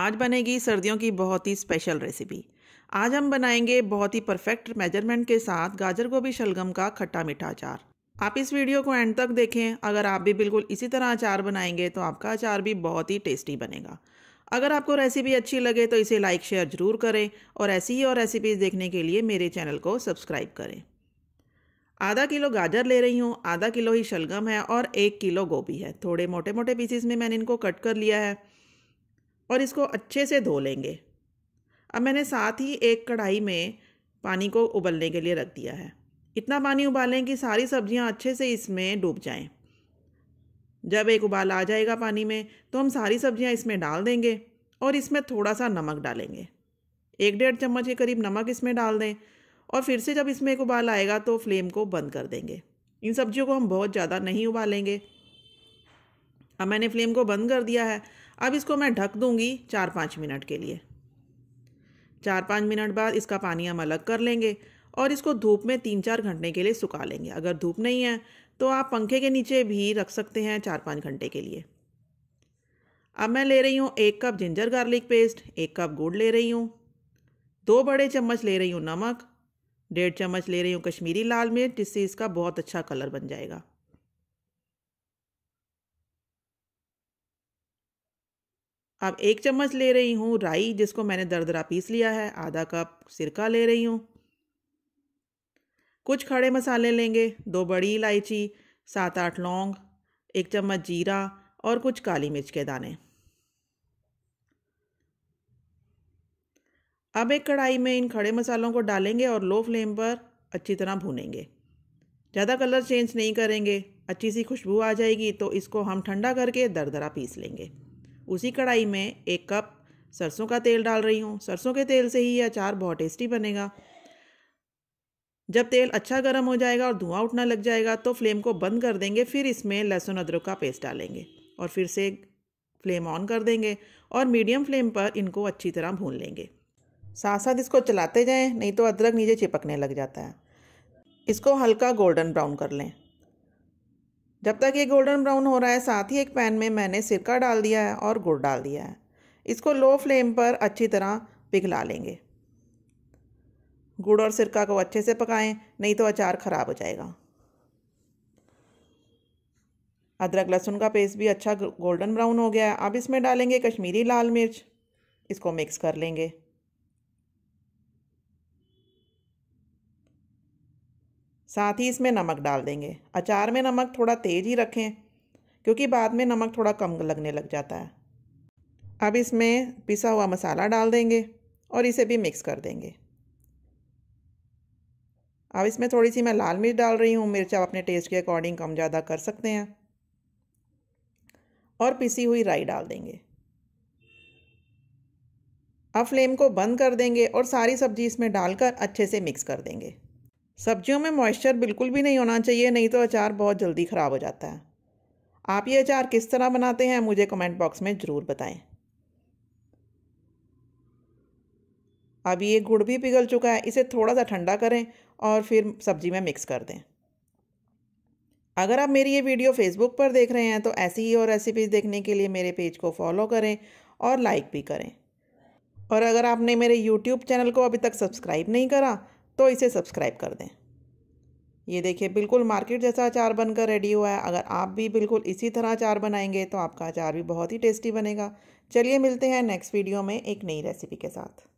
आज बनेगी सर्दियों की बहुत ही स्पेशल रेसिपी आज हम बनाएंगे बहुत ही परफेक्ट मेजरमेंट के साथ गाजर गोभी शलगम का खट्टा मीठा अचार आप इस वीडियो को एंड तक देखें अगर आप भी बिल्कुल इसी तरह अचार बनाएंगे तो आपका अचार भी बहुत ही टेस्टी बनेगा अगर आपको रेसिपी अच्छी लगे तो इसे लाइक शेयर ज़रूर करें और ऐसी ही और रेसिपीज़ देखने के लिए मेरे चैनल को सब्सक्राइब करें आधा किलो गाजर ले रही हूँ आधा किलो ही शलगम है और एक किलो गोभी है थोड़े मोटे मोटे पीसीस में मैंने इनको कट कर लिया है और इसको अच्छे से धो लेंगे अब मैंने साथ ही एक कढ़ाई में पानी को उबलने के लिए रख दिया है इतना पानी उबालें कि सारी सब्जियां अच्छे से इसमें डूब जाएं। जब एक उबाल आ जाएगा पानी में तो हम सारी सब्जियां इसमें डाल देंगे और इसमें थोड़ा सा नमक डालेंगे एक डेढ़ चम्मच के करीब नमक इसमें डाल दें और फिर से जब इसमें एक उबाल आएगा तो फ्लेम को बंद कर देंगे इन सब्जियों को हम बहुत ज़्यादा नहीं उबालेंगे अब मैंने फ्लेम को बंद कर दिया है अब इसको मैं ढक दूँगी चार पाँच मिनट के लिए चार पाँच मिनट बाद इसका पानी हम अलग कर लेंगे और इसको धूप में तीन चार घंटे के लिए सुखा लेंगे अगर धूप नहीं है तो आप पंखे के नीचे भी रख सकते हैं चार पाँच घंटे के लिए अब मैं ले रही हूँ एक कप जिंजर गार्लिक पेस्ट एक कप गुड़ ले रही हूँ दो बड़े चम्मच ले रही हूँ नमक डेढ़ चम्मच ले रही हूँ कश्मीरी लाल मिर्च जिससे इसका बहुत अच्छा कलर बन जाएगा अब एक चम्मच ले रही हूँ राई जिसको मैंने दरदरा पीस लिया है आधा कप सिरका ले रही हूँ कुछ खड़े मसाले लेंगे दो बड़ी इलायची सात आठ लौंग एक चम्मच जीरा और कुछ काली मिर्च के दाने अब एक कढ़ाई में इन खड़े मसालों को डालेंगे और लो फ्लेम पर अच्छी तरह भूनेंगे ज़्यादा कलर चेंज नहीं करेंगे अच्छी सी खुशबू आ जाएगी तो इसको हम ठंडा करके दरदरा पीस लेंगे उसी कढ़ाई में एक कप सरसों का तेल डाल रही हूँ सरसों के तेल से ही यह अचार बहुत टेस्टी बनेगा जब तेल अच्छा गर्म हो जाएगा और धुआं उठना लग जाएगा तो फ्लेम को बंद कर देंगे फिर इसमें लहसुन अदरक का पेस्ट डालेंगे और फिर से फ्लेम ऑन कर देंगे और मीडियम फ्लेम पर इनको अच्छी तरह भून लेंगे साथ साथ इसको चलाते जाएं नहीं तो अदरक नीचे चिपकने लग जाता है इसको हल्का गोल्डन ब्राउन कर लें जब तक ये गोल्डन ब्राउन हो रहा है साथ ही एक पैन में मैंने सिरका डाल दिया है और गुड़ डाल दिया है इसको लो फ्लेम पर अच्छी तरह पिघला लेंगे गुड़ और सिरका को अच्छे से पकाएं नहीं तो अचार ख़राब हो जाएगा अदरक लहसुन का पेस्ट भी अच्छा गोल्डन ब्राउन हो गया है अब इसमें डालेंगे कश्मीरी लाल मिर्च इसको मिक्स कर लेंगे साथ ही इसमें नमक डाल देंगे अचार में नमक थोड़ा तेज़ ही रखें क्योंकि बाद में नमक थोड़ा कम लगने लग जाता है अब इसमें पिसा हुआ मसाला डाल देंगे और इसे भी मिक्स कर देंगे अब इसमें थोड़ी सी मैं लाल मिर्च डाल रही हूँ मिर्च आप अपने टेस्ट के अकॉर्डिंग कम ज़्यादा कर सकते हैं और पिसी हुई राई डाल देंगे अब फ्लेम को बंद कर देंगे और सारी सब्ज़ी इसमें डालकर अच्छे से मिक्स कर देंगे सब्जियों में मॉइस्चर बिल्कुल भी नहीं होना चाहिए नहीं तो अचार बहुत जल्दी ख़राब हो जाता है आप ये अचार किस तरह बनाते हैं मुझे कमेंट बॉक्स में ज़रूर बताएं अब ये गुड़ भी पिघल चुका है इसे थोड़ा सा ठंडा करें और फिर सब्ज़ी में मिक्स कर दें अगर आप मेरी ये वीडियो फेसबुक पर देख रहे हैं तो ऐसी ही और रेसिपीज़ देखने के लिए मेरे पेज को फॉलो करें और लाइक भी करें और अगर आपने मेरे यूट्यूब चैनल को अभी तक सब्सक्राइब नहीं करा तो इसे सब्सक्राइब कर दें ये देखिए बिल्कुल मार्केट जैसा अचार बनकर रेडी हुआ है अगर आप भी बिल्कुल इसी तरह अचार बनाएंगे तो आपका अचार भी बहुत ही टेस्टी बनेगा चलिए मिलते हैं नेक्स्ट वीडियो में एक नई रेसिपी के साथ